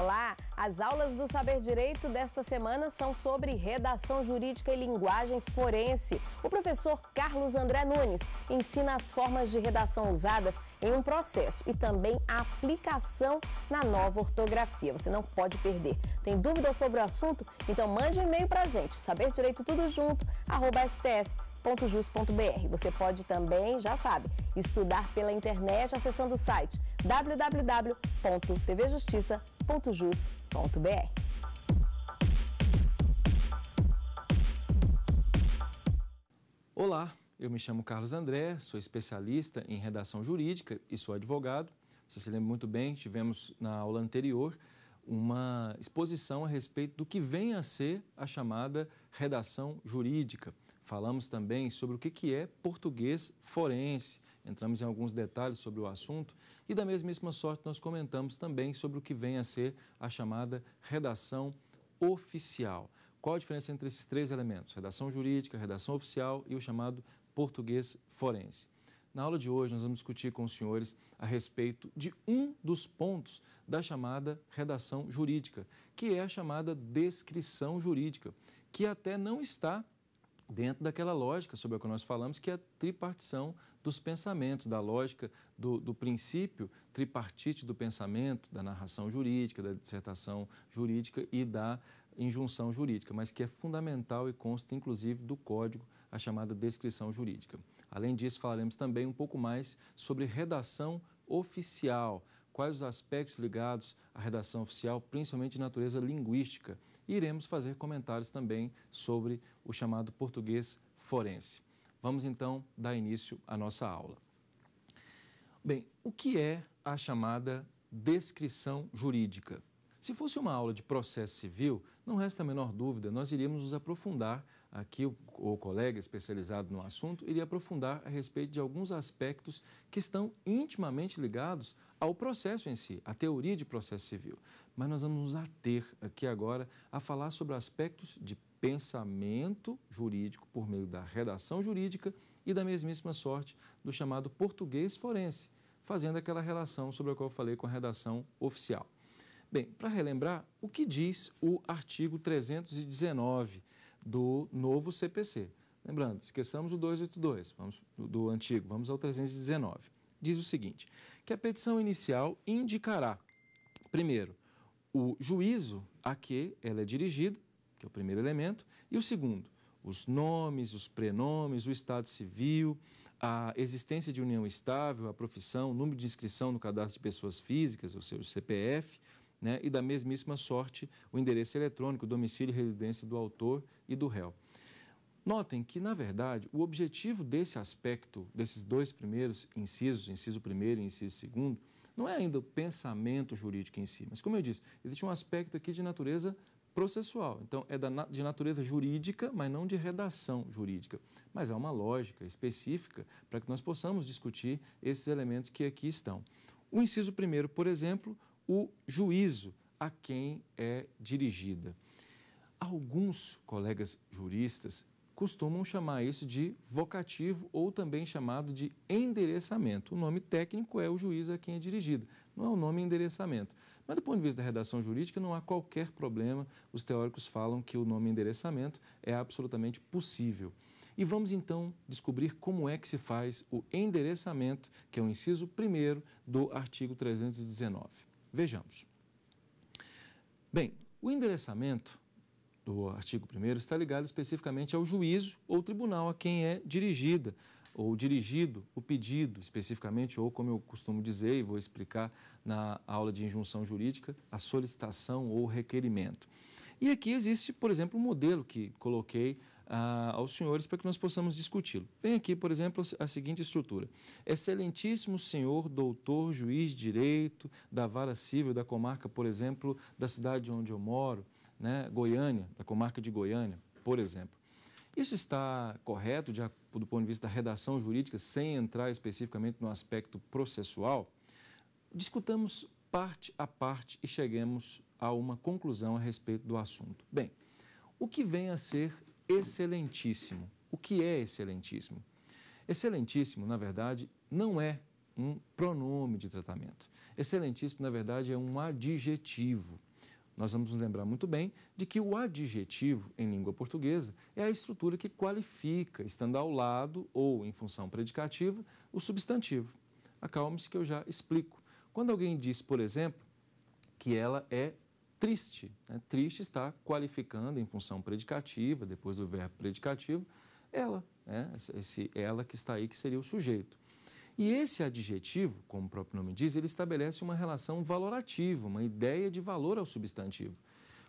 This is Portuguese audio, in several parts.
Olá! As aulas do Saber Direito desta semana são sobre redação jurídica e linguagem forense. O professor Carlos André Nunes ensina as formas de redação usadas em um processo e também a aplicação na nova ortografia. Você não pode perder. Tem dúvidas sobre o assunto? Então mande um e-mail para a gente, saberdireito tudo junto, STF www.jus.br. Você pode também, já sabe, estudar pela internet acessando o site www.tvjustiça.jus.br. Olá, eu me chamo Carlos André, sou especialista em redação jurídica e sou advogado. Você se lembra muito bem, tivemos na aula anterior uma exposição a respeito do que vem a ser a chamada redação jurídica. Falamos também sobre o que é português forense, entramos em alguns detalhes sobre o assunto e, da mesmíssima sorte, nós comentamos também sobre o que vem a ser a chamada redação oficial. Qual a diferença entre esses três elementos? Redação jurídica, redação oficial e o chamado português forense. Na aula de hoje, nós vamos discutir com os senhores a respeito de um dos pontos da chamada redação jurídica, que é a chamada descrição jurídica, que até não está dentro daquela lógica sobre a que nós falamos, que é a tripartição dos pensamentos, da lógica do, do, princípio tripartite do pensamento, da narração jurídica, da dissertação jurídica e da injunção jurídica, mas que é fundamental e consta, inclusive, do código, a chamada descrição jurídica. Além disso, falaremos também um pouco mais sobre redação oficial, quais os aspectos ligados à redação oficial, principalmente de natureza linguística, iremos fazer comentários também sobre o chamado português forense. Vamos então dar início à nossa aula. Bem, o que é a chamada descrição jurídica? Se fosse uma aula de processo civil, não resta a menor dúvida, nós iríamos nos aprofundar Aqui, o, o colega especializado no assunto iria aprofundar a respeito de alguns aspectos que estão intimamente ligados ao processo em si, à teoria de processo civil. Mas nós vamos nos ater aqui agora a falar sobre aspectos de pensamento jurídico por meio da redação jurídica e da mesmíssima sorte do chamado português forense, fazendo aquela relação sobre a qual eu falei com a redação oficial. Bem, para relembrar, o que diz o artigo 319 do novo CPC. Lembrando, esqueçamos o 282, vamos, do antigo, vamos ao 319. Diz o seguinte: que a petição inicial indicará, primeiro, o juízo a que ela é dirigida, que é o primeiro elemento, e o segundo, os nomes, os prenomes, o estado civil, a existência de união estável, a profissão, o número de inscrição no cadastro de pessoas físicas, ou seja, o CPF, né, e da mesmíssima sorte o endereço eletrônico, domicílio e residência do autor e do réu. Notem que, na verdade, o objetivo desse aspecto, desses dois primeiros incisos, inciso primeiro e inciso segundo, não é ainda o pensamento jurídico em si, mas, como eu disse, existe um aspecto aqui de natureza processual. Então, é da, de natureza jurídica, mas não de redação jurídica. Mas há uma lógica específica para que nós possamos discutir esses elementos que aqui estão. O inciso primeiro, por exemplo, o juízo a quem é dirigida. Alguns colegas juristas costumam chamar isso de vocativo ou também chamado de endereçamento. O nome técnico é o juiz a quem é dirigido, não é o nome endereçamento. Mas do ponto de vista da redação jurídica, não há qualquer problema. Os teóricos falam que o nome endereçamento é absolutamente possível. E vamos então descobrir como é que se faz o endereçamento, que é o inciso primeiro do artigo 319. Vejamos. Bem, o endereçamento do artigo 1 está ligado especificamente ao juízo ou tribunal a quem é dirigida ou dirigido o pedido, especificamente, ou como eu costumo dizer e vou explicar na aula de injunção jurídica, a solicitação ou requerimento. E aqui existe, por exemplo, um modelo que coloquei aos senhores para que nós possamos discuti-lo. Vem aqui, por exemplo, a seguinte estrutura: Excelentíssimo senhor doutor, juiz de direito da vara civil da comarca, por exemplo, da cidade onde eu moro, né, Goiânia, da comarca de Goiânia, por exemplo. Isso está correto de, do ponto de vista da redação jurídica, sem entrar especificamente no aspecto processual? Discutamos parte a parte e cheguemos a uma conclusão a respeito do assunto. Bem, o que vem a ser excelentíssimo. O que é excelentíssimo? Excelentíssimo, na verdade, não é um pronome de tratamento. Excelentíssimo, na verdade, é um adjetivo. Nós vamos nos lembrar muito bem de que o adjetivo em língua portuguesa é a estrutura que qualifica, estando ao lado ou em função predicativa, o substantivo. Acalme-se que eu já explico. Quando alguém diz, por exemplo, que ela é triste. Né? Triste está qualificando em função predicativa, depois do verbo predicativo, ela, né? esse ela que está aí, que seria o sujeito. E esse adjetivo, como o próprio nome diz, ele estabelece uma relação valorativa, uma ideia de valor ao substantivo.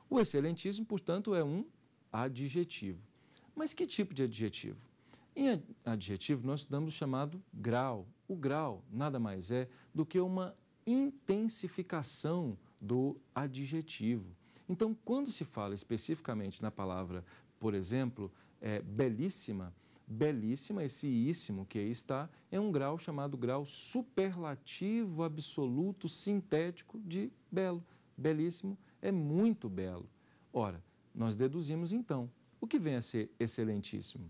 O excelentíssimo, portanto, é um adjetivo. Mas que tipo de adjetivo? Em adjetivo, nós estudamos o chamado grau. O grau nada mais é do que uma intensificação do adjetivo. Então, quando se fala especificamente na palavra, por exemplo, é, belíssima, belíssima, esse íssimo que aí está, é um grau chamado grau superlativo absoluto sintético de belo. Belíssimo é muito belo. Ora, nós deduzimos então o que vem a ser excelentíssimo.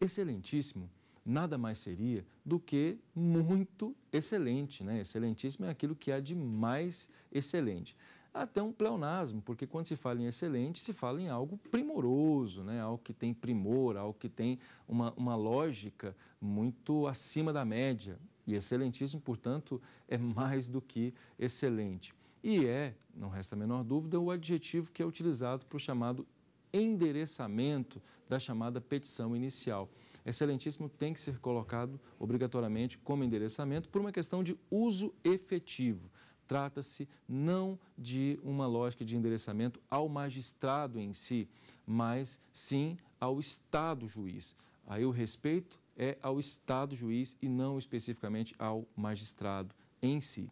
Excelentíssimo nada mais seria do que muito excelente, né? Excelentíssimo é aquilo que há de mais excelente. Até um pleonasmo, porque quando se fala em excelente, se fala em algo primoroso, né? algo que tem primor, algo que tem uma, uma lógica muito acima da média. E excelentíssimo, portanto, é mais do que excelente. E é, não resta a menor dúvida, o adjetivo que é utilizado para o chamado endereçamento da chamada petição inicial. Excelentíssimo tem que ser colocado obrigatoriamente como endereçamento por uma questão de uso efetivo. Trata-se não de uma lógica de endereçamento ao magistrado em si, mas sim ao Estado juiz. Aí o respeito é ao Estado juiz e não especificamente ao magistrado em si.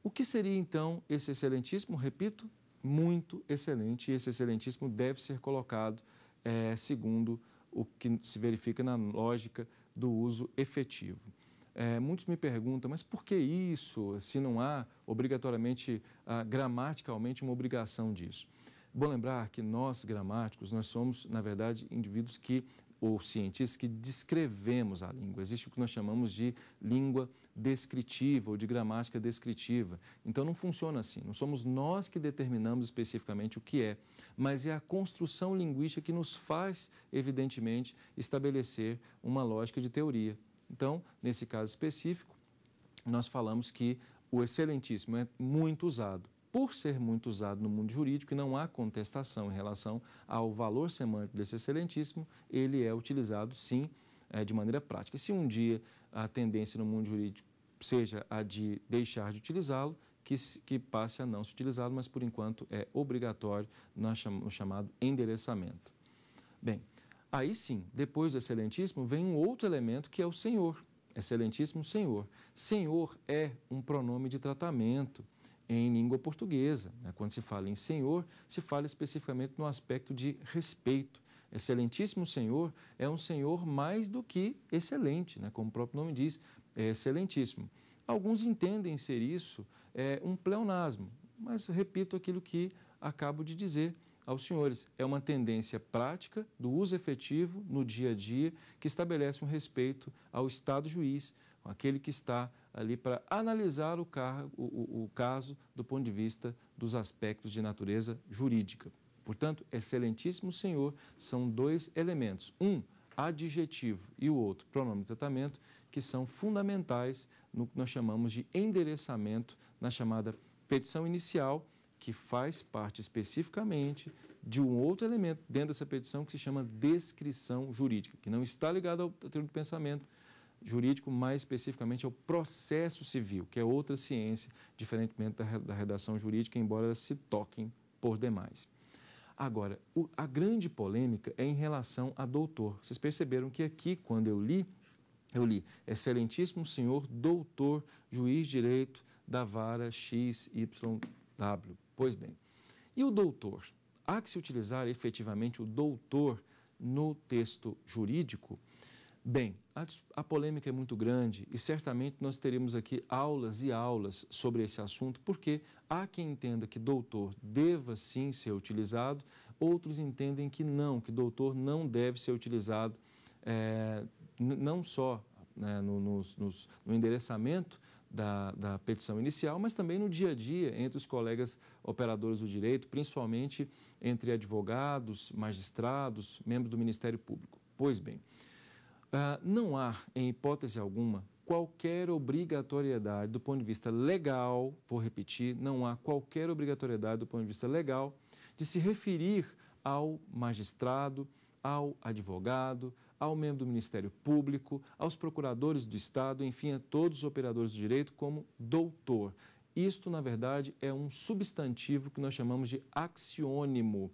O que seria então esse excelentíssimo? Repito, muito excelente. E esse excelentíssimo deve ser colocado é, segundo o que se verifica na lógica do uso efetivo. É, muitos me perguntam, mas por que isso, se não há obrigatoriamente, ah, gramaticalmente, uma obrigação disso? Bom lembrar que nós, gramáticos, nós somos, na verdade, indivíduos que, ou cientistas, que descrevemos a língua. Existe o que nós chamamos de língua descritiva ou de gramática descritiva. Então não funciona assim. Não somos nós que determinamos especificamente o que é, mas é a construção linguística que nos faz, evidentemente, estabelecer uma lógica de teoria. Então, nesse caso específico, nós falamos que o excelentíssimo é muito usado. Por ser muito usado no mundo jurídico e não há contestação em relação ao valor semântico desse excelentíssimo, ele é utilizado sim é, de maneira prática. Se um dia a tendência no mundo jurídico seja a de deixar de utilizá-lo, que, que passe a não se utilizá-lo, mas por enquanto é obrigatório no chamado endereçamento. Bem, aí sim, depois do excelentíssimo, vem um outro elemento que é o senhor. Excelentíssimo senhor. Senhor é um pronome de tratamento em língua portuguesa. Né? Quando se fala em senhor, se fala especificamente no aspecto de respeito. Excelentíssimo Senhor é um Senhor mais do que excelente, né? como o próprio nome diz, é excelentíssimo. Alguns entendem ser isso é, um pleonasmo, mas repito aquilo que acabo de dizer aos senhores. É uma tendência prática do uso efetivo no dia a dia que estabelece um respeito ao Estado juiz, aquele que está ali para analisar o, o, o caso do ponto de vista dos aspectos de natureza jurídica. Portanto, excelentíssimo senhor são dois elementos. Um, adjetivo e o outro, pronome de tratamento, que são fundamentais no que nós chamamos de endereçamento na chamada petição inicial, que faz parte especificamente de um outro elemento dentro dessa petição que se chama descrição jurídica, que não está ligado ao teor do pensamento jurídico, mais especificamente ao processo civil, que é outra ciência, diferentemente da redação jurídica, embora elas se toquem por demais. Agora, o, a grande polêmica é em relação a doutor. Vocês perceberam que aqui, quando eu li, eu li, excelentíssimo senhor doutor, juiz direito da vara XYW. Pois bem, e o doutor? Há que se utilizar efetivamente o doutor no texto jurídico? Bem, a, a, polêmica é muito grande e certamente nós teremos aqui aulas e aulas sobre esse assunto, porque há quem entenda que doutor deva sim ser utilizado, outros entendem que não, que doutor não deve ser utilizado é, não só né, no, no endereçamento da, da petição inicial, mas também no dia a dia entre os colegas operadores do direito, principalmente entre advogados, magistrados, membros do Ministério Público. Pois bem. Ah, não há, em hipótese alguma, qualquer obrigatoriedade do ponto de vista legal, vou repetir, não há qualquer obrigatoriedade do ponto de vista legal de se referir ao magistrado, ao advogado, ao membro do Ministério Público, aos procuradores do Estado, enfim, a todos os operadores do direito como doutor. Isto, na verdade, é um substantivo que nós chamamos de axiônimo.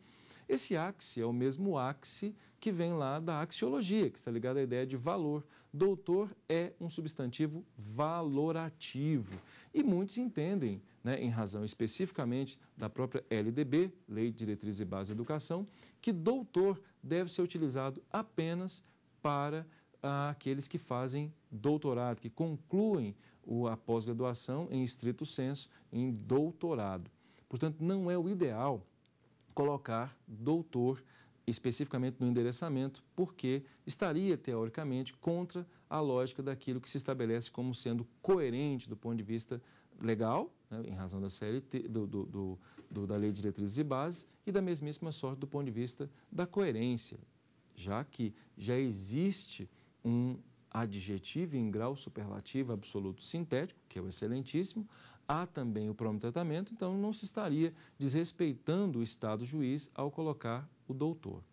Esse ápice é o mesmo ápice que vem lá da axiologia, que está ligado à ideia de valor. Doutor é um substantivo valorativo. E muitos entendem, né, em razão especificamente da própria LDB, Lei de Diretriz e Base da Educação, que doutor deve ser utilizado apenas para ah, aqueles que fazem doutorado, que concluem a pós-graduação em estrito senso em doutorado. Portanto, não é o ideal colocar doutor especificamente no endereçamento, porque estaria teoricamente contra a lógica daquilo que se estabelece como sendo coerente do ponto de vista legal, né, em razão da CLT, do, do, do, da Lei de Diretrizes e Bases, e da mesmíssima sorte do ponto de vista da coerência, já que já existe um adjetivo em grau superlativo absoluto sintético, que é o excelentíssimo, há também o próprio tratamento, então não se estaria desrespeitando o Estado juiz ao colocar o doutor.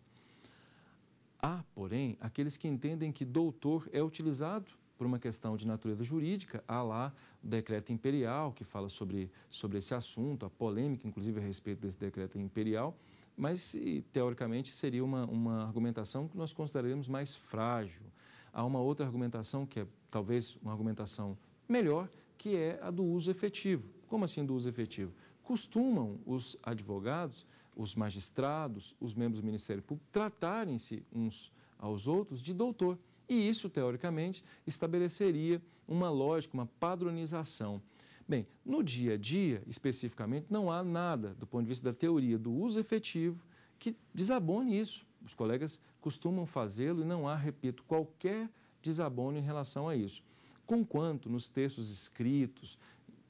Há, porém, aqueles que entendem que doutor é utilizado por uma questão de natureza jurídica, há lá o decreto imperial que fala sobre, sobre esse assunto, a polêmica, inclusive, a respeito desse decreto imperial, mas teoricamente seria uma, uma argumentação que nós consideraremos mais frágil. Há uma outra argumentação que é talvez uma argumentação melhor, que é a do uso efetivo. Como assim do uso efetivo? Costumam os advogados, os magistrados, os membros do Ministério Público tratarem-se uns aos outros de doutor. E isso, teoricamente, estabeleceria uma lógica, uma padronização. Bem, no dia a dia, especificamente, não há nada do ponto de vista da teoria do uso efetivo que desabone isso. Os colegas costumam fazê-lo e não há, repito, qualquer desabono em relação a isso conquanto nos textos escritos,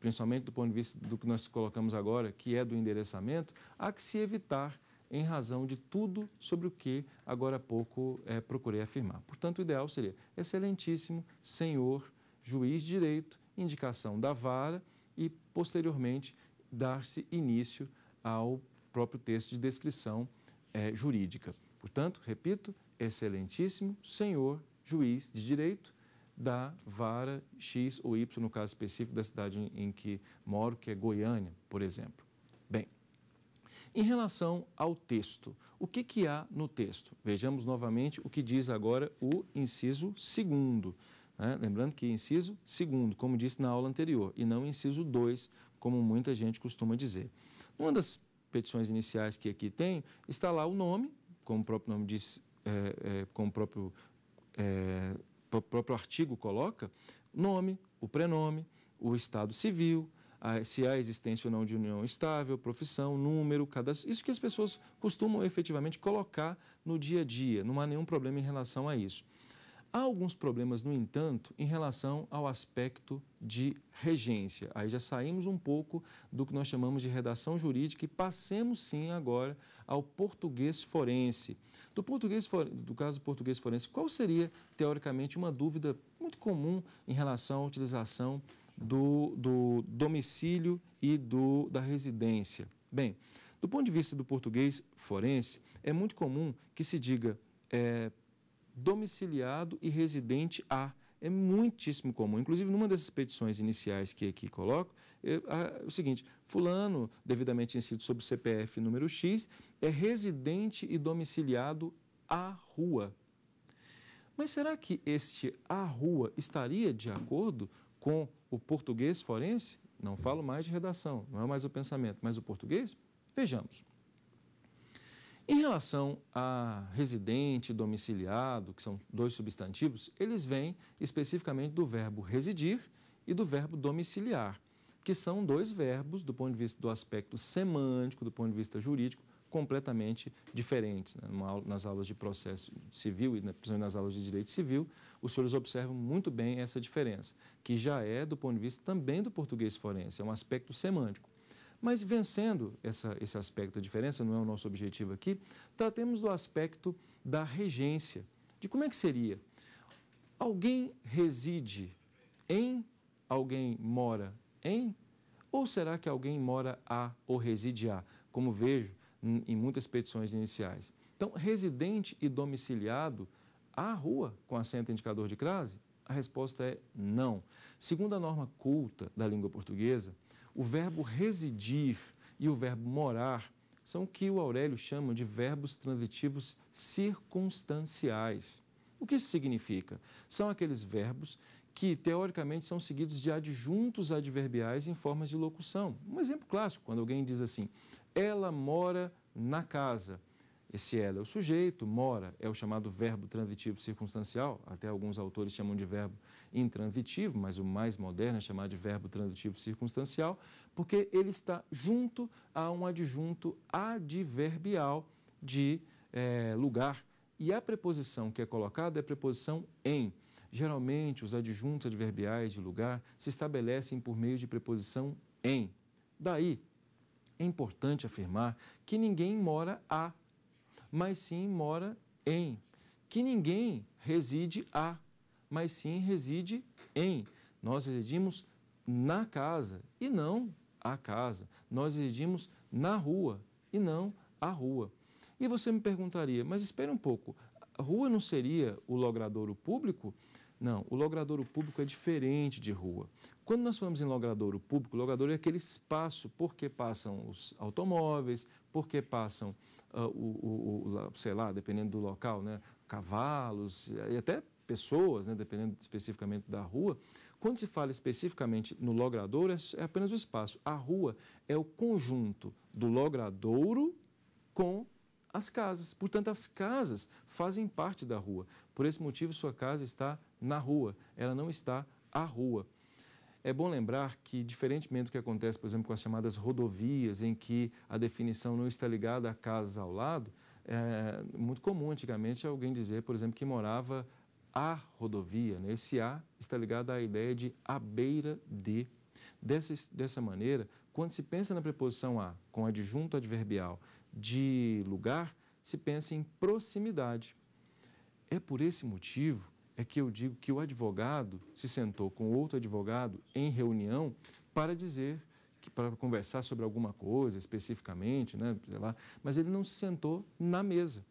principalmente do ponto de vista do que nós colocamos agora, que é do endereçamento, há que se evitar em razão de tudo sobre o que agora há pouco é, procurei afirmar. Portanto, o ideal seria excelentíssimo senhor juiz de direito, indicação da vara e, posteriormente, dar-se início ao próprio texto de descrição é, jurídica. Portanto, repito, excelentíssimo senhor juiz de direito, da vara X ou Y, no caso específico da cidade em que moro, que é Goiânia, por exemplo. Bem, em relação ao texto, o que, que há no texto? Vejamos novamente o que diz agora o inciso segundo. Né? Lembrando que inciso segundo, como disse na aula anterior, e não inciso 2, como muita gente costuma dizer. Uma das petições iniciais que aqui tem, está lá o nome, como o próprio nome diz, é, é, como o próprio é, o próprio artigo coloca, nome, o prenome, o estado civil, a, se há existência ou não de união estável, profissão, número, cada Isso que as pessoas costumam efetivamente colocar no dia a dia, não há nenhum problema em relação a isso. Há alguns problemas, no entanto, em relação ao aspecto de regência. Aí já saímos um pouco do que nós chamamos de redação jurídica e passemos sim agora ao português forense. Do, português, do caso do português forense, qual seria, teoricamente, uma dúvida muito comum em relação à utilização do, do domicílio e do, da residência? Bem, do ponto de vista do português forense, é muito comum que se diga. É, domiciliado e residente a. É muitíssimo comum. Inclusive, numa dessas petições iniciais que aqui coloco, é, o seguinte: Fulano, devidamente inscrito sob CPF número X, é residente e domiciliado à rua. Mas será que este à rua estaria de acordo com o português forense? Não falo mais de redação, não é mais o pensamento, mas o português? Vejamos. Em relação a residente, domiciliado, que são dois substantivos, eles vêm especificamente do verbo residir e do verbo domiciliar, que são dois verbos, do ponto de vista do aspecto semântico, do ponto de vista jurídico, completamente diferentes. Né? Nas aulas de processo civil e né, principalmente nas aulas de direito civil, os senhores observam muito bem essa diferença, que já é do ponto de vista também do português forense, é um aspecto semântico. Mas vencendo essa, esse aspecto da diferença, não é o nosso objetivo aqui, tratemos tá, do aspecto da regência. De como é que seria? Alguém reside em, alguém mora em, ou será que alguém mora a ou reside a? Como vejo em muitas petições iniciais. Então, residente e domiciliado à rua com acento indicador de crase? A resposta é não. Segundo a norma culta da língua portuguesa, o verbo residir e o verbo morar são o que o Aurélio chama de verbos transitivos circunstanciais. O que isso significa? São aqueles verbos que, teoricamente, são seguidos de adjuntos adverbiais em formas de locução. Um exemplo clássico, quando alguém diz assim, ela mora na casa. Esse ela é o sujeito, mora é o chamado verbo transitivo circunstancial, até alguns autores chamam de verbo intransitivo, mas o mais moderno é chamar de verbo transitivo circunstancial, porque ele está junto a um adjunto adverbial de é, lugar. E a preposição que é colocada é a preposição em. Geralmente, os adjuntos adverbiais de lugar se estabelecem por meio de preposição em. Daí, é importante afirmar que ninguém mora a mas sim mora em. Que ninguém reside a, mas sim reside em. Nós residimos na casa e não a casa. Nós residimos na rua e não a rua. E você me perguntaria, mas espere um pouco, a rua não seria o logradouro público? Não, o logradouro público é diferente de rua. Quando nós falamos em logradouro público, logradouro é aquele espaço porque passam os automóveis, porque passam uh, o, o, sei lá, dependendo do local, né, cavalos eh, e até pessoas, né, dependendo especificamente da rua. Quando se fala especificamente no logradouro, é, é apenas o espaço. A rua é o conjunto do logradouro com as casas. Portanto, as casas fazem parte da rua. Por esse motivo, sua casa está na rua, ela não está à rua. É bom lembrar que, diferentemente do que acontece, por exemplo, com as chamadas rodovias, em que a definição não está ligada a casas ao lado, é muito comum antigamente alguém dizer, por exemplo, que morava a rodovia. Né? Esse A está ligado à ideia de à beira de. Dessa, dessa maneira, quando se pensa na preposição a com adjunto adverbial de lugar, se pensa em proximidade. É por esse motivo é que eu digo que o advogado se sentou com outro advogado em reunião para dizer, para conversar sobre alguma coisa especificamente, né, sei lá, mas ele não se sentou na mesa.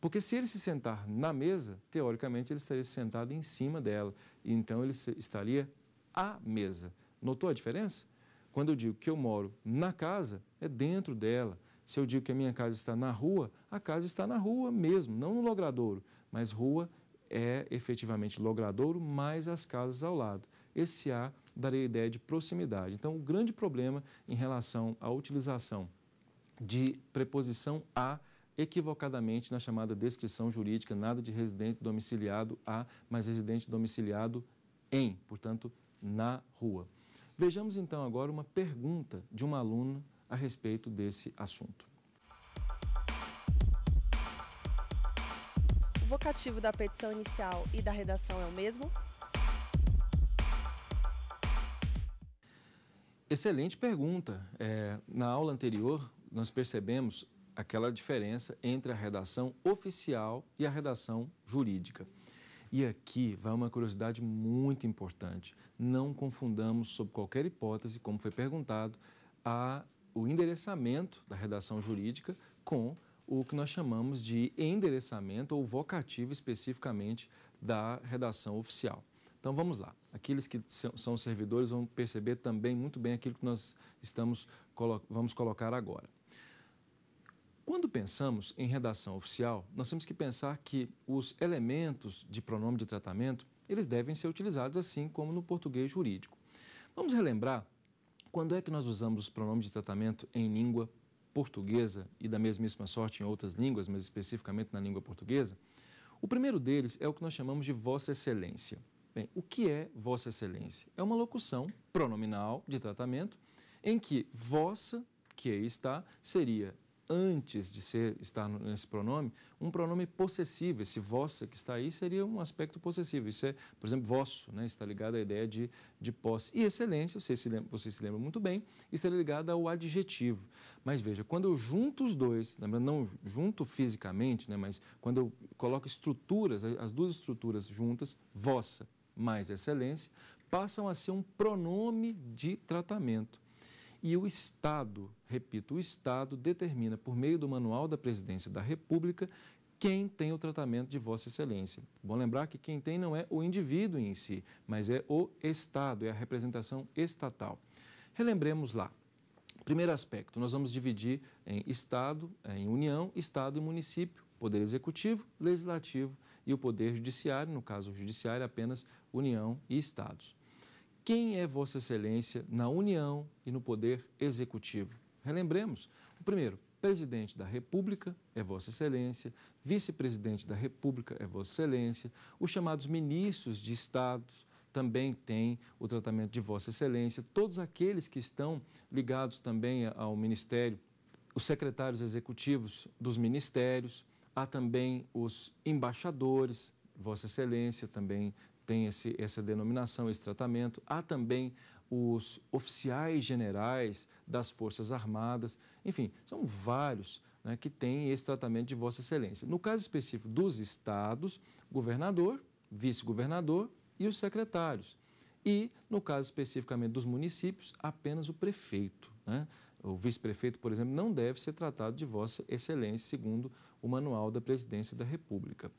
Porque se ele se sentar na mesa, teoricamente ele estaria sentado em cima dela, e então ele estaria à mesa. Notou a diferença? Quando eu digo que eu moro na casa, é dentro dela. Se eu digo que a minha casa está na rua, a casa está na rua mesmo, não no logradouro, mas rua é efetivamente logradouro, mais as casas ao lado. Esse A daria a ideia de proximidade. Então, o grande problema em relação à utilização de preposição a equivocadamente na chamada descrição jurídica, nada de residente domiciliado a, mas residente domiciliado em, portanto, na rua. Vejamos então agora uma pergunta de uma aluna a respeito desse assunto. vocativo da petição inicial e da redação é o mesmo? Excelente pergunta. É, na aula anterior, nós percebemos aquela diferença entre a redação oficial e a redação jurídica. E aqui vai uma curiosidade muito importante. Não confundamos, sob qualquer hipótese, como foi perguntado, a, o endereçamento da redação jurídica com o que nós chamamos de endereçamento ou vocativo especificamente da redação oficial. Então vamos lá. Aqueles que são servidores vão perceber também muito bem aquilo que nós estamos vamos colocar agora. Quando pensamos em redação oficial, nós temos que pensar que os elementos de pronome de tratamento, eles devem ser utilizados assim como no português jurídico. Vamos relembrar quando é que nós usamos os pronomes de tratamento em língua portuguesa e da mesmíssima sorte em outras línguas, mas especificamente na língua portuguesa. O primeiro deles é o que nós chamamos de Vossa Excelência. Bem, o que é Vossa Excelência? É uma locução pronominal de tratamento em que vossa, que aí está, seria antes de ser, estar nesse pronome, um pronome possessivo. Esse vossa que está aí seria um aspecto possessivo. Isso é, por exemplo, vosso, né? está ligado à ideia de, de posse. E excelência, você se, lembra, você se lembra muito bem, Isso é ligado ao adjetivo. Mas veja, quando eu junto os dois, não junto fisicamente, né? mas quando eu coloco estruturas, as duas estruturas juntas, vossa mais excelência, passam a ser um pronome de tratamento. E o Estado, repito, o Estado determina, por meio do Manual da Presidência da República, quem tem o tratamento de Vossa Excelência. Bom lembrar que quem tem não é o indivíduo em si, mas é o Estado, é a representação estatal. Relembremos lá. Primeiro aspecto, nós vamos dividir em Estado, em União, Estado e Município, Poder Executivo, Legislativo e o Poder Judiciário, no caso, o Judiciário, apenas União e Estados quem é Vossa Excelência na União e no Poder Executivo. Relembremos: o primeiro, presidente da República é Vossa Excelência, vice-presidente da República é Vossa Excelência, os chamados ministros de Estado também têm o tratamento de Vossa Excelência, todos aqueles que estão ligados também ao Ministério, os secretários executivos dos ministérios, há também os embaixadores, Vossa Excelência também tem esse, essa denominação, esse tratamento. Há também os oficiais generais das Forças Armadas, enfim, são vários né, que têm esse tratamento de Vossa Excelência. No caso específico dos estados, governador, vice-governador e os secretários. E, no caso especificamente dos municípios, apenas o prefeito. Né? O vice-prefeito, por exemplo, não deve ser tratado de Vossa Excelência, segundo o Manual da Presidência da República.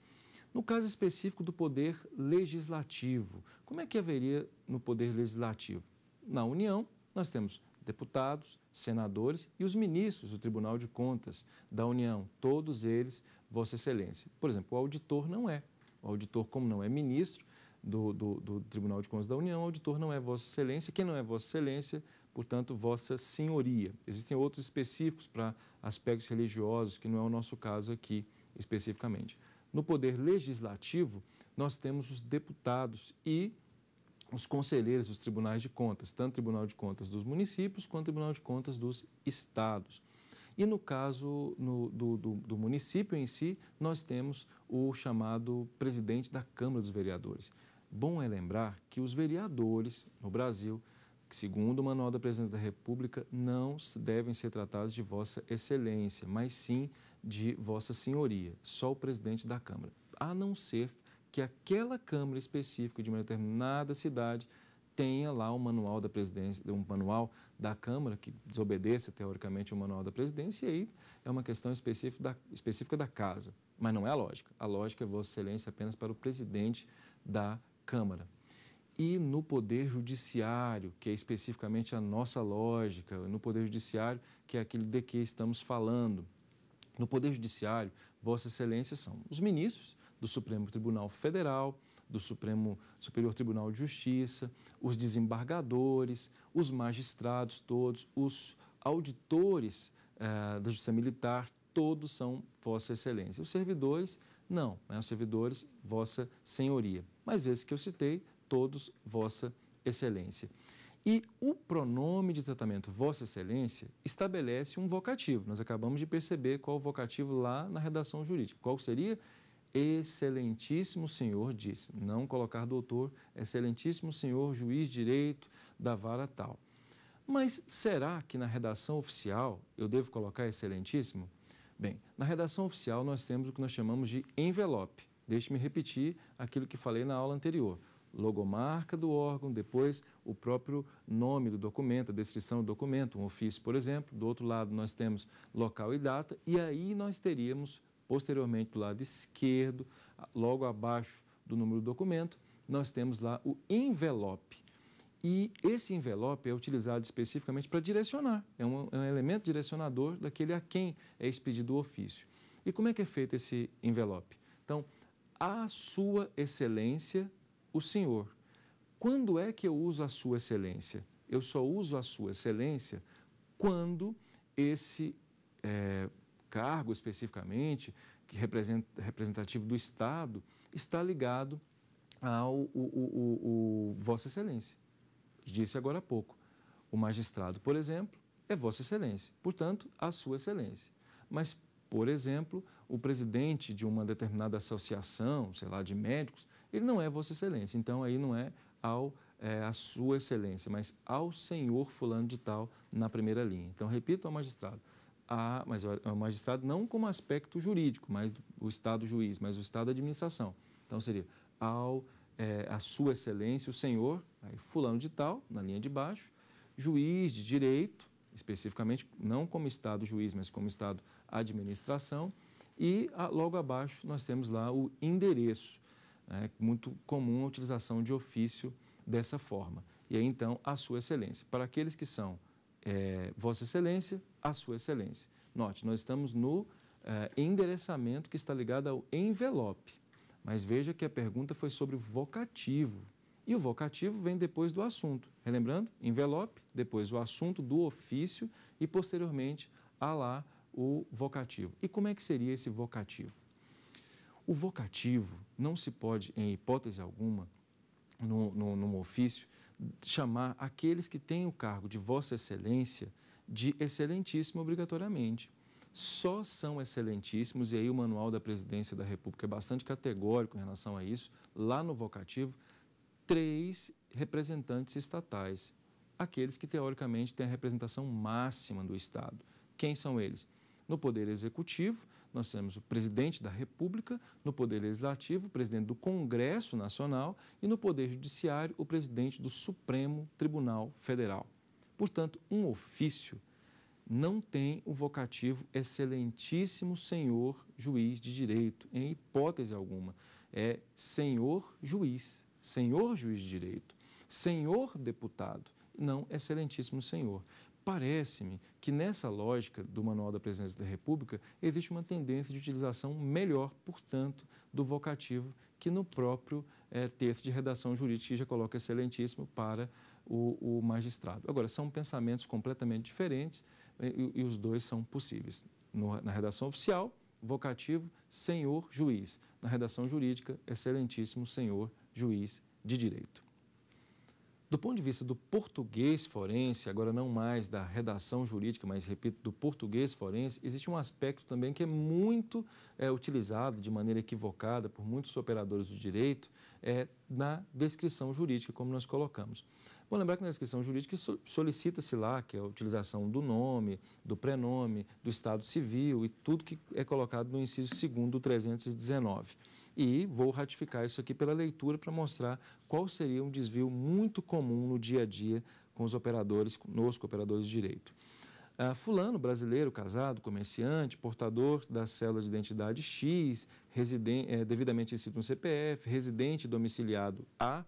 No caso específico do poder legislativo, como é que haveria no poder legislativo? Na União, nós temos deputados, senadores e os ministros do Tribunal de Contas da União, todos eles, Vossa Excelência. Por exemplo, o auditor não é. O auditor, como não é ministro do, do, do Tribunal de Contas da União, o auditor não é Vossa Excelência. Quem não é Vossa Excelência, portanto, Vossa Senhoria. Existem outros específicos para aspectos religiosos, que não é o nosso caso aqui especificamente. No poder legislativo, nós temos os deputados e os conselheiros dos tribunais de contas, tanto Tribunal de Contas dos municípios quanto Tribunal de Contas dos estados. E no caso no, do, do, do, município em si, nós temos o chamado presidente da Câmara dos Vereadores. Bom é lembrar que os vereadores no Brasil, segundo o Manual da Presidência da República, não devem ser tratados de Vossa Excelência, mas sim de Vossa Senhoria, só o presidente da Câmara, a não ser que aquela Câmara específica de uma determinada cidade tenha lá um manual da presidência, um manual da Câmara que desobedeça teoricamente o manual da presidência e aí é uma questão específica da, específica da casa, mas não é a lógica. A lógica é Vossa Excelência apenas para o presidente da Câmara. E no Poder Judiciário, que é especificamente a nossa lógica, no Poder Judiciário, que é aquilo de que estamos falando, no Poder Judiciário, Vossa Excelência são os ministros do Supremo Tribunal Federal, do Supremo Superior Tribunal de Justiça, os desembargadores, os magistrados todos, os auditores eh, da Justiça Militar, todos são Vossa Excelência. Os servidores, não, né? os servidores, Vossa Senhoria. Mas esses que eu citei, todos Vossa Excelência. E o pronome de tratamento Vossa Excelência estabelece um vocativo. Nós acabamos de perceber qual o vocativo lá na redação jurídica. Qual seria? Excelentíssimo senhor disse, não colocar doutor, excelentíssimo senhor juiz direito da vara tal. Mas será que na redação oficial eu devo colocar excelentíssimo? Bem, na redação oficial nós temos o que nós chamamos de envelope. Deixe-me repetir aquilo que falei na aula anterior logomarca do órgão, depois o próprio nome do documento, a descrição do documento, um ofício, por exemplo. Do outro lado, nós temos local e data, e aí nós teríamos, posteriormente, do lado esquerdo, logo abaixo do número do documento, nós temos lá o envelope. E esse envelope é utilizado especificamente para direcionar, é um, é um elemento direcionador daquele a quem é expedido o ofício. E como é que é feito esse envelope? Então, a sua excelência o Senhor. Quando é que eu uso a Sua Excelência? Eu só uso a Sua Excelência quando esse é, cargo especificamente, que representa, representativo do Estado, está ligado ao o, o, o, Vossa Excelência. Disse agora há pouco. O magistrado, por exemplo, é Vossa Excelência, portanto, a Sua Excelência. Mas, por exemplo, o presidente de uma determinada associação, sei lá, de médicos, ele não é Vossa Excelência. Então, aí não é ao é, a Sua Excelência, mas ao Senhor Fulano de Tal na primeira linha. Então, repito ao magistrado. A, mas o magistrado não como aspecto jurídico, mas o Estado juiz, mas o Estado administração. Então seria ao é, a Sua Excelência, o Senhor, aí fulano de tal, na linha de baixo, juiz de direito, especificamente não como Estado juiz, mas como Estado administração, e a, logo abaixo nós temos lá o endereço. É muito comum a utilização de ofício dessa forma. E aí, então, a Sua Excelência. Para aqueles que são é, Vossa Excelência, a Sua Excelência. Note, nós estamos no é, endereçamento que está ligado ao envelope. Mas veja que a pergunta foi sobre o vocativo. E o vocativo vem depois do assunto. Relembrando? Envelope, depois o assunto do ofício e, posteriormente, há lá o vocativo. E como é que seria esse vocativo? O vocativo não se pode, em hipótese alguma, num ofício, chamar aqueles que têm o cargo de Vossa Excelência de Excelentíssimo obrigatoriamente. Só são excelentíssimos, e aí o manual da Presidência da República é bastante categórico em relação a isso, lá no vocativo, três representantes estatais, aqueles que teoricamente têm a representação máxima do Estado. Quem são eles? No Poder Executivo, nós temos o presidente da República, no Poder Legislativo, o presidente do Congresso Nacional e no Poder Judiciário, o presidente do Supremo Tribunal Federal. Portanto, um ofício não tem o vocativo excelentíssimo senhor juiz de direito, em hipótese alguma. É senhor juiz, senhor juiz de direito, senhor deputado, não excelentíssimo senhor. Parece-me que nessa lógica do Manual da Presidência da República existe uma tendência de utilização melhor, portanto, do vocativo que no próprio é, texto de redação jurídica que já coloca excelentíssimo para o, o magistrado. Agora, são pensamentos completamente diferentes eh, e, e os dois são possíveis. No, na redação oficial, vocativo, senhor juiz. Na redação jurídica, excelentíssimo senhor juiz de direito. Do ponto de vista do português forense, agora não mais da redação jurídica, mas repito, do português forense, existe um aspecto também que é muito é, utilizado de maneira equivocada por muitos operadores do direito é, na descrição jurídica, como nós colocamos. Bom lembrar que na descrição jurídica solicita-se lá que é a utilização do nome, do prenome, do estado civil e tudo que é colocado no inciso 2 do 319. E vou ratificar isso aqui pela leitura para mostrar qual seria um desvio muito comum no dia a dia com os operadores, conosco, operadores de direito. Ah, fulano, brasileiro, casado, comerciante, portador da célula de identidade X, é, devidamente inscrito no CPF, residente domiciliado A,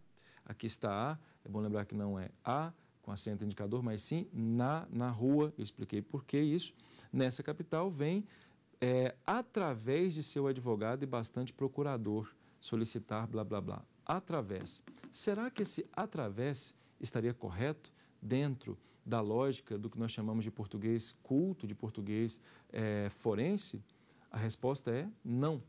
Aqui está A, é bom lembrar que não é A com acento indicador, mas sim na, na rua. Eu expliquei por que isso. Nessa capital vem é, através de seu advogado e bastante procurador solicitar blá blá blá. Através. Será que esse através estaria correto dentro da lógica do que nós chamamos de português culto, de português é, forense? A resposta é não.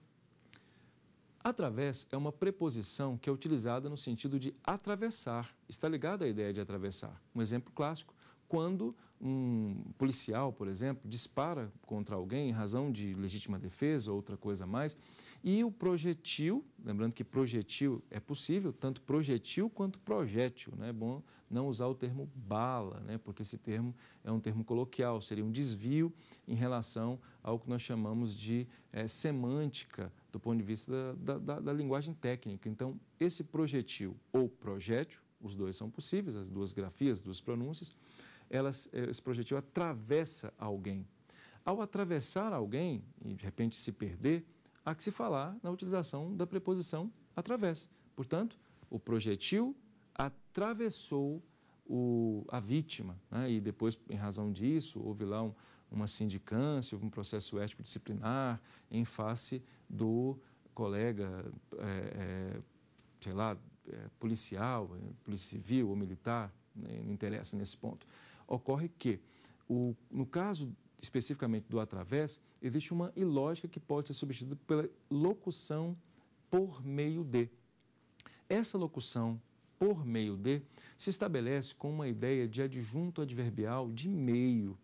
Através é uma preposição que é utilizada no sentido de atravessar, está ligada à ideia de atravessar. Um exemplo clássico, quando um policial, por exemplo, dispara contra alguém em razão de legítima defesa ou outra coisa mais, e o projetil, lembrando que projetil é possível, tanto projetil quanto projétil, né? é bom não usar o termo bala, né? porque esse termo é um termo coloquial, seria um desvio em relação ao que nós chamamos de é, semântica do ponto de vista da, da, da linguagem técnica. Então, esse projetil ou projétil, os dois são possíveis, as duas grafias, as duas pronúncias, elas, eh, esse projetil atravessa alguém. Ao atravessar alguém e de repente se perder, há que se falar na utilização da preposição através. Portanto, o projetil atravessou o, a vítima, né? e depois, em razão disso, houve lá um, uma sindicância, houve um processo ético disciplinar em face do colega, é, é, sei lá, é, policial, é, polícia civil ou militar, né? não interessa nesse ponto. Ocorre que, o, no caso especificamente do através, existe uma ilógica que pode ser substituída pela locução por meio de. Essa locução por meio de se estabelece com uma ideia de adjunto adverbial de meio.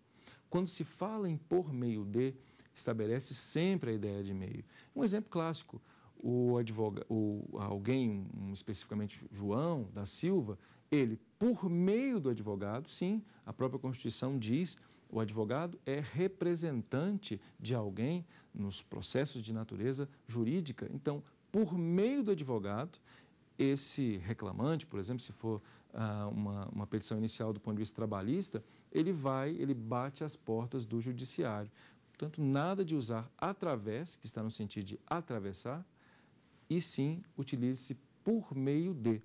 Quando se fala em por meio de, estabelece sempre a ideia de meio. Um exemplo clássico, o advogado, alguém, um, especificamente João da Silva, ele, por meio do advogado, sim, a própria Constituição diz o advogado é representante de alguém nos processos de natureza jurídica. Então, por meio do advogado, esse reclamante, por exemplo, se for ah, uma, uma petição inicial do ponto de vista trabalhista, ele vai, ele bate as portas do judiciário. Portanto, nada de usar através, que está no sentido de atravessar, e sim utilize-se por meio de.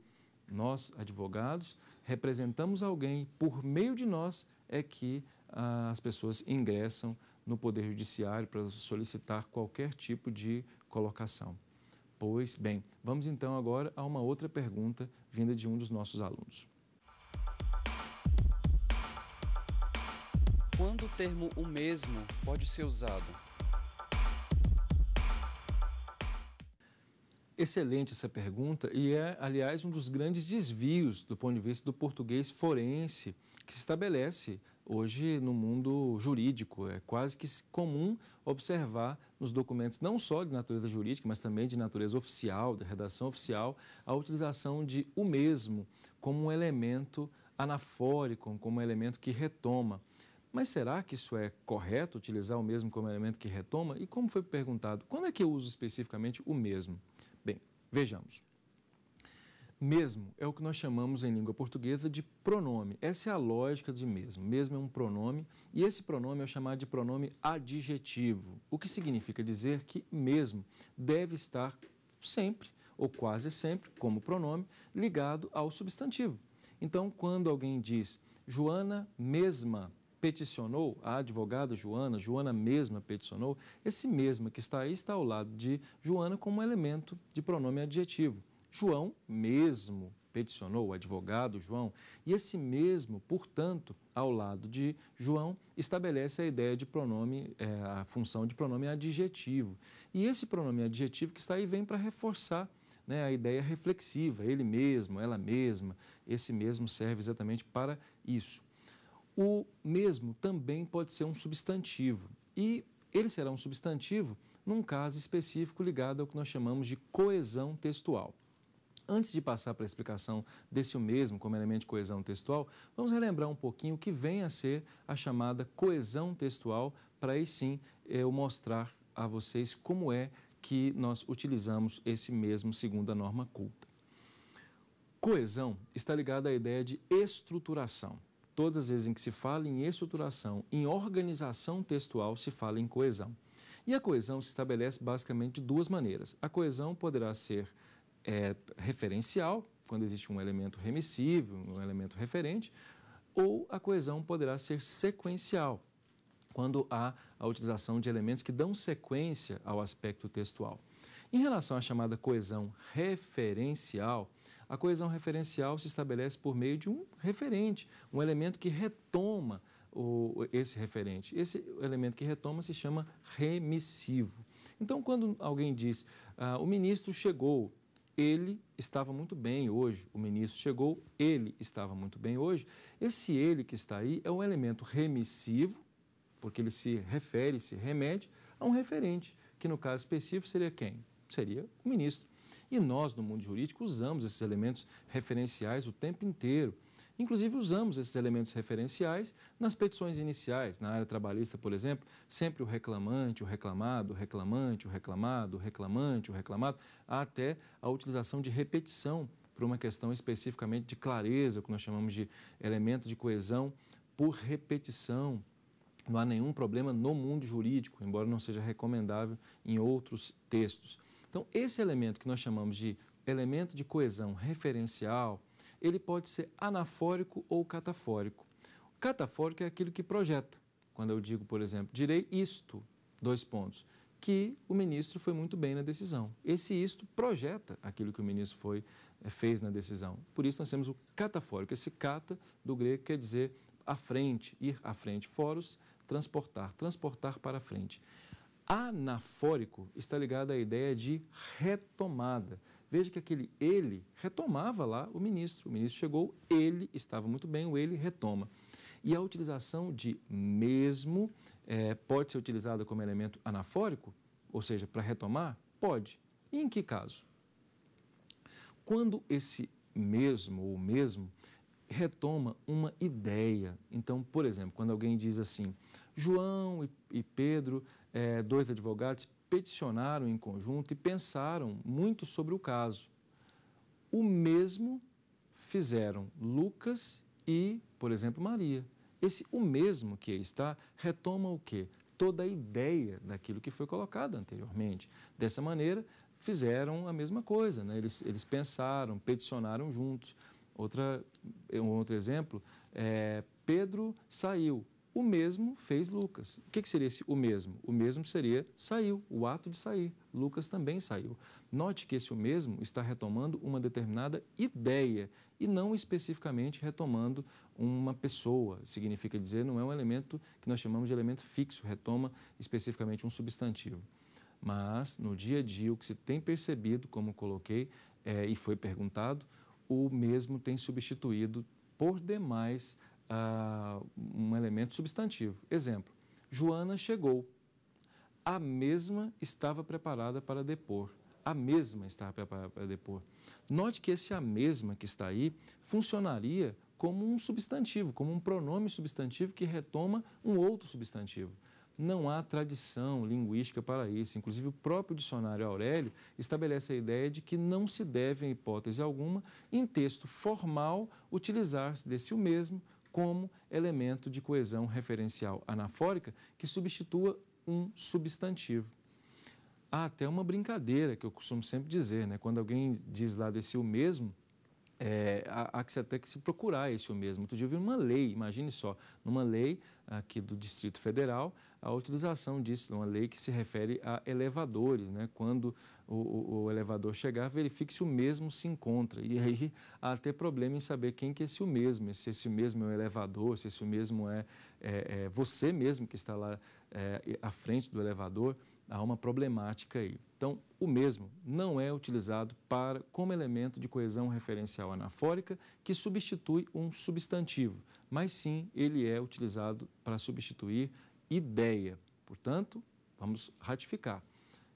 Nós, advogados, representamos alguém, por meio de nós é que as pessoas ingressam no Poder Judiciário para solicitar qualquer tipo de colocação. Pois bem, vamos então agora a uma outra pergunta vinda de um dos nossos alunos. Quando o termo o mesmo pode ser usado? Excelente essa pergunta e é, aliás, um dos grandes desvios do ponto de vista do português forense, que se estabelece hoje no mundo jurídico. É quase que comum observar nos documentos, não só de natureza jurídica, mas também de natureza oficial, de redação oficial, a utilização de o mesmo como um elemento anafórico, como um elemento que retoma. Mas será que isso é correto, utilizar o mesmo como elemento que retoma? E como foi perguntado, quando é que eu uso especificamente o mesmo? Bem, vejamos. Mesmo é o que nós chamamos em língua portuguesa de pronome. Essa é a lógica de mesmo. Mesmo é um pronome e esse pronome é chamado de pronome adjetivo, o que significa dizer que mesmo deve estar sempre ou quase sempre, como pronome, ligado ao substantivo. Então, quando alguém diz Joana mesma peticionou, a advogada Joana, Joana mesma peticionou, esse mesma que está aí está ao lado de Joana como elemento de pronome adjetivo. João mesmo peticionou, o advogado João, e esse mesmo, portanto, ao lado de João, estabelece a ideia de pronome, é, a função de pronome adjetivo. E esse pronome adjetivo que está aí vem para reforçar né, a ideia reflexiva, ele mesmo, ela mesma, esse mesmo serve exatamente para isso. O mesmo também pode ser um substantivo e ele será um substantivo num caso específico ligado ao que nós chamamos de coesão textual. Antes de passar para a explicação desse mesmo como elemento de coesão textual, vamos relembrar um pouquinho o que vem a ser a chamada coesão textual, para aí sim eh, eu mostrar a vocês como é que nós utilizamos esse mesmo segundo a norma culta. Coesão está ligada à ideia de estruturação. Todas as vezes em que se fala em estruturação, em organização textual, se fala em coesão. E a coesão se estabelece basicamente de duas maneiras. A coesão poderá ser é, referencial, quando existe um elemento remissível, um elemento referente, ou a coesão poderá ser sequencial, quando há a utilização de elementos que dão sequência ao aspecto textual. Em relação à chamada coesão referencial, a coesão referencial se estabelece por meio de um referente, um elemento que retoma o, esse referente. Esse elemento que retoma se chama remissivo. Então, quando alguém diz, ah, o ministro chegou, ele estava muito bem hoje, o ministro chegou, ele estava muito bem hoje. Esse ele que está aí é um elemento remissivo, porque ele se refere, se remete a um referente, que no caso específico seria quem? Seria o ministro. E nós, no mundo jurídico, usamos esses elementos referenciais o tempo inteiro. Inclusive, usamos esses elementos referenciais nas petições iniciais. Na área trabalhista, por exemplo, sempre o reclamante, o reclamado, o reclamante, o reclamado, o reclamante, o reclamado, até a utilização de repetição para uma questão especificamente de clareza, o que nós chamamos de elemento de coesão por repetição. Não há nenhum problema no mundo jurídico, embora não seja recomendável em outros textos. Então, esse elemento que nós chamamos de elemento de coesão referencial, ele pode ser anafórico ou catafórico. O catafórico é aquilo que projeta. Quando eu digo, por exemplo, direi isto, dois pontos, que o ministro foi muito bem na decisão. Esse isto projeta aquilo que o ministro foi eh, fez na decisão. Por isso nós temos o catafórico. Esse cata do grego quer dizer à frente, ir à frente, foros, transportar, transportar para frente. Anafórico está ligado à ideia de retomada. Veja que aquele ele retomava lá o ministro. O ministro chegou, ele estava muito bem, o ele retoma. E a utilização de mesmo é, pode ser utilizada como elemento anafórico, ou seja, para retomar? Pode. E em que caso? Quando esse mesmo ou mesmo retoma uma ideia. Então, por exemplo, quando alguém diz assim, João e, e Pedro, é, dois advogados, peticionaram em conjunto e pensaram muito sobre o caso. O mesmo fizeram Lucas e, por exemplo, Maria. Esse o mesmo que está retoma o quê? Toda a ideia daquilo que foi colocado anteriormente. Dessa maneira, fizeram a mesma coisa, né? eles, eles pensaram, peticionaram juntos. Outra, um outro exemplo, é, Pedro saiu, o mesmo fez Lucas. O que, que seria esse o mesmo? O mesmo seria saiu, o ato de sair. Lucas também saiu. Note que esse o mesmo está retomando uma determinada ideia e não especificamente retomando uma pessoa. Significa dizer, não é um elemento que nós chamamos de elemento fixo, retoma especificamente um substantivo. Mas, no dia a dia, o que se tem percebido, como coloquei é, e foi perguntado, o mesmo tem substituído por demais uh, um elemento substantivo. Exemplo, Joana chegou. A mesma estava preparada para depor. A mesma estava preparada para depor. Note que esse a mesma que está aí funcionaria como um substantivo, como um pronome substantivo que retoma um outro substantivo. Não há tradição linguística para isso. Inclusive, o próprio dicionário Aurélio estabelece a ideia de que não se deve, em hipótese alguma, em texto formal, utilizar-se desse o mesmo, como elemento de coesão referencial anafórica que substitua um substantivo. Há até uma brincadeira que eu costumo sempre dizer, né? quando alguém diz lá desse o mesmo, é, há, que até que se procurar esse o mesmo. Outro dia eu vi uma lei, imagine só, numa lei aqui do Distrito Federal, a utilização disso, uma lei que se refere a elevadores, né? Quando o, o, elevador chegar, verifique se o mesmo se encontra. E aí há até problema em saber quem que é esse o mesmo, se esse mesmo é o elevador, se esse mesmo é, é, é você mesmo que está lá é, à frente do elevador há uma problemática aí. Então, o mesmo não é utilizado para, como elemento de coesão referencial anafórica que substitui um substantivo, mas sim ele é utilizado para substituir ideia. Portanto, vamos ratificar.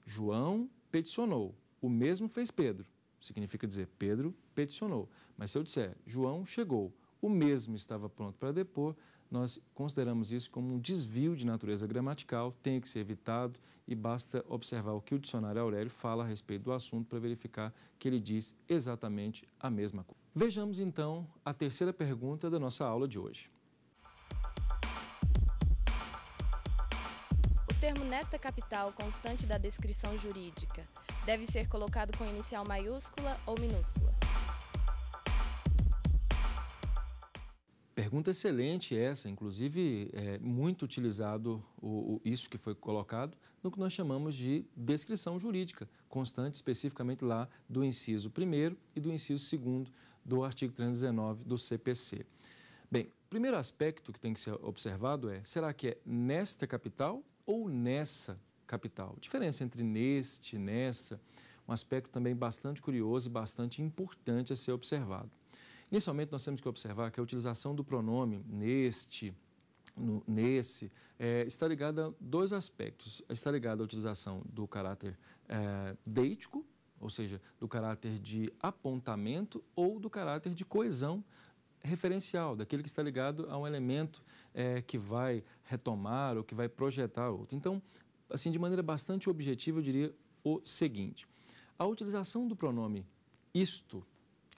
João peticionou, o mesmo fez Pedro. Significa dizer, Pedro peticionou. Mas se eu disser, João chegou, o mesmo estava pronto para depor, nós consideramos isso como um desvio de natureza gramatical, tem que ser evitado e basta observar o que o dicionário Aurélio fala a respeito do assunto para verificar que ele diz exatamente a mesma coisa. Vejamos então a terceira pergunta da nossa aula de hoje. O termo nesta capital constante da descrição jurídica deve ser colocado com inicial maiúscula ou minúscula? Pergunta excelente essa, inclusive é muito utilizado o, o, isso que foi colocado no que nós chamamos de descrição jurídica, constante especificamente lá do inciso 1 e do inciso 2 do artigo 319 do CPC. Bem, primeiro aspecto que tem que ser observado é, será que é nesta capital ou nessa capital? Diferença entre neste, nessa, um aspecto também bastante curioso e bastante importante a ser observado. Inicialmente, nós temos que observar que a utilização do pronome neste, no, nesse, é, está ligada a dois aspectos. Está ligada à utilização do caráter é, deítico, ou seja, do caráter de apontamento ou do caráter de coesão referencial, daquele que está ligado a um elemento é, que vai retomar ou que vai projetar outro. Então, assim, de maneira bastante objetiva, eu diria o seguinte: a utilização do pronome isto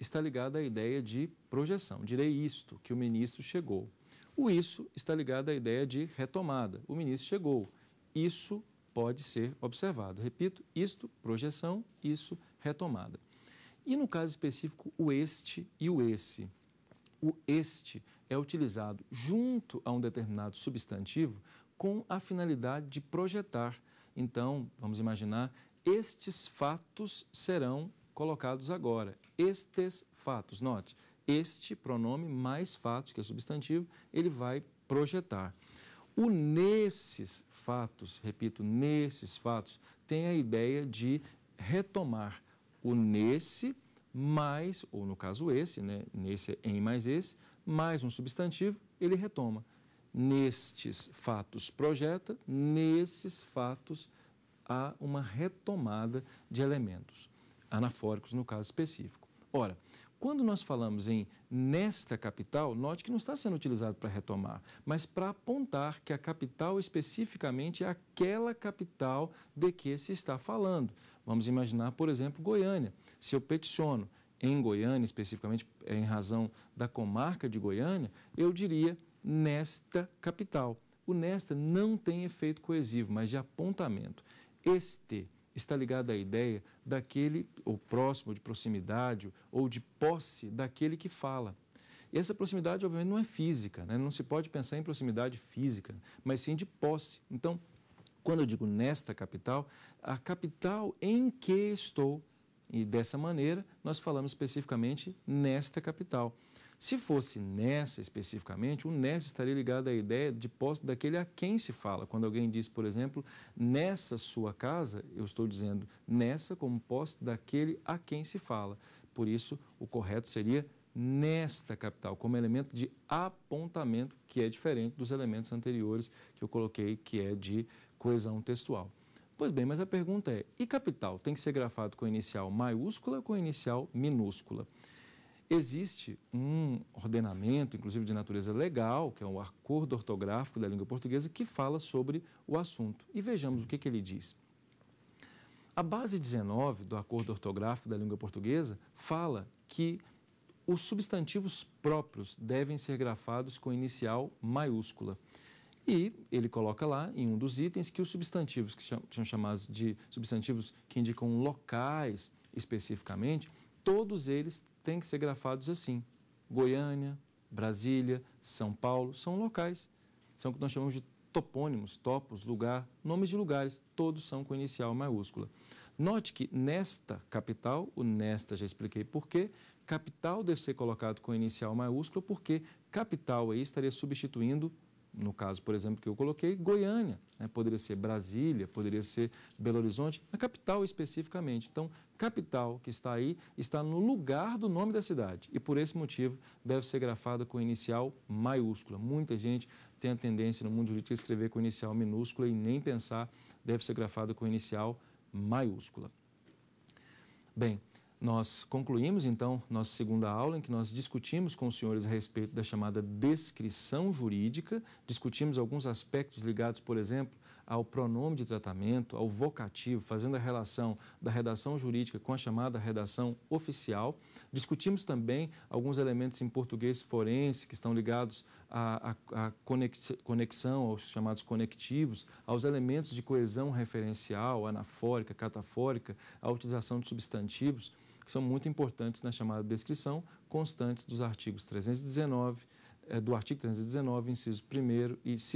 está ligada à ideia de projeção. Direi isto, que o ministro chegou. O isso está ligado à ideia de retomada. O ministro chegou. Isso pode ser observado. Repito, isto, projeção, isso, retomada. E no caso específico, o este e o esse. O este é utilizado junto a um determinado substantivo com a finalidade de projetar. Então, vamos imaginar, estes fatos serão colocados agora. Estes fatos. Note, este pronome mais fatos, que é substantivo, ele vai projetar. O nesses fatos, repito, nesses fatos, tem a ideia de retomar o nesse mais, ou no caso esse, né, nesse em mais esse, mais um substantivo, ele retoma. Nestes fatos projeta, nesses fatos há uma retomada de elementos anafóricos no caso específico. Ora, quando nós falamos em nesta capital, note que não está sendo utilizado para retomar, mas para apontar que a capital especificamente é aquela capital de que se está falando. Vamos imaginar, por exemplo, Goiânia. Se eu peticiono em Goiânia, especificamente é, em razão da comarca de Goiânia, eu diria nesta capital. O nesta não tem efeito coesivo, mas de apontamento. Este está ligada à ideia daquele, ou próximo, de proximidade, ou de posse daquele que fala. E essa proximidade, obviamente, não é física, né? não se pode pensar em proximidade física, mas sim de posse. Então, quando eu digo nesta capital, a capital em que estou, e dessa maneira nós falamos especificamente nesta capital. Se fosse nessa especificamente, o nessa estaria ligado à ideia de posse daquele a quem se fala. Quando alguém diz, por exemplo, nessa sua casa, eu estou dizendo nessa como posse daquele a quem se fala. Por isso, o correto seria nesta capital, como elemento de apontamento, que é diferente dos elementos anteriores que eu coloquei, que é de coesão textual. Pois bem, mas a pergunta é: e capital tem que ser grafado com inicial maiúscula ou com inicial minúscula? Existe um ordenamento, inclusive de natureza legal, que é o acordo ortográfico da língua portuguesa, que fala sobre o assunto. E vejamos o que, que ele diz. A base 19 do acordo ortográfico da língua portuguesa fala que os substantivos próprios devem ser grafados com inicial maiúscula. E ele coloca lá, em um dos itens, que os substantivos, que são chamados de substantivos que indicam locais especificamente, todos eles têm que ser grafados assim. Goiânia, Brasília, São Paulo, são locais. São o que nós chamamos de topônimos, topos, lugar, nomes de lugares, todos são com inicial maiúscula. Note que nesta capital, o nesta já expliquei por quê. capital deve ser colocado com inicial maiúscula porque capital aí estaria substituindo no caso, por exemplo, que eu coloquei, Goiânia, né? poderia ser Brasília, poderia ser Belo Horizonte, a capital especificamente. Então, capital que está aí está no lugar do nome da cidade e por esse motivo deve ser grafada com inicial maiúscula. Muita gente tem a tendência no mundo jurídico a escrever com inicial minúscula e nem pensar, deve ser grafada com inicial maiúscula. Bem, nós concluímos então nossa segunda aula em que nós discutimos com os senhores a respeito da chamada descrição jurídica, discutimos alguns aspectos ligados, por exemplo, ao pronome de tratamento, ao vocativo, fazendo a relação da redação jurídica com a chamada redação oficial. Discutimos também alguns elementos em português forense que estão ligados à, à conexão, aos chamados conectivos, aos elementos de coesão referencial, anafórica, catafórica, à utilização de substantivos que são muito importantes na chamada descrição constantes dos artigos 319, eh, do artigo 319, incisos 1 e 2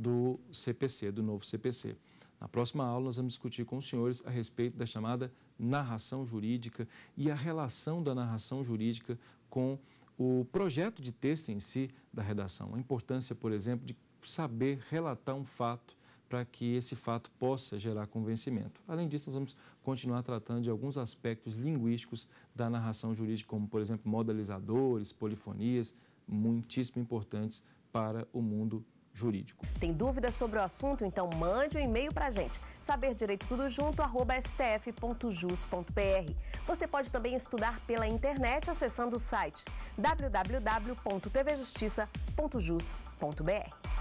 do CPC, do novo CPC. Na próxima aula, nós vamos discutir com os senhores a respeito da chamada narração jurídica e a relação da narração jurídica com o projeto de texto em si da redação. A importância, por exemplo, de saber relatar um fato para que esse fato possa gerar convencimento. Além disso, nós vamos continuar tratando de alguns aspectos linguísticos da narração jurídica, como, por exemplo, modalizadores, polifonias, muitíssimo importantes para o mundo jurídico. Tem dúvidas sobre o assunto? Então mande um e-mail para a gente. Saber Direito Tudo Junto, arroba stf.jus.br. Você pode também estudar pela internet acessando o site www.tvjustiça.jus.br.